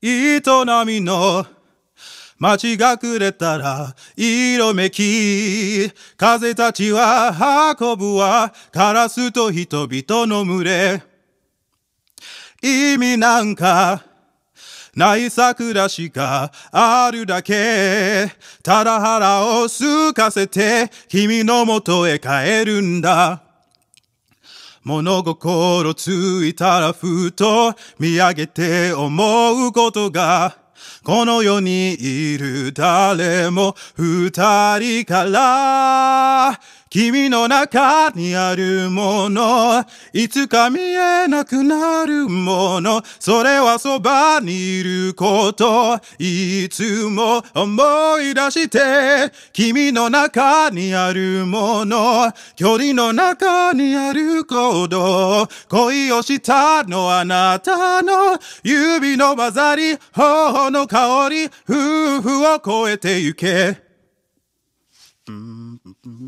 営みの街がくれたら色めき風たちは運ぶわカラスと人々の群れ意味なんかない桜しかあるだけただ腹を空かせて君のもとへ帰るんだ物心ついたらふと見上げて思うことがこの世にいる誰も二人から君の中にあるもの、いつか見えなくなるもの、それはそばにいること、いつも思い出して、君の中にあるもの、距離の中にある行動、恋をしたのあなたの、指の混ざり、頬の香り、夫婦を超えてゆけ。うん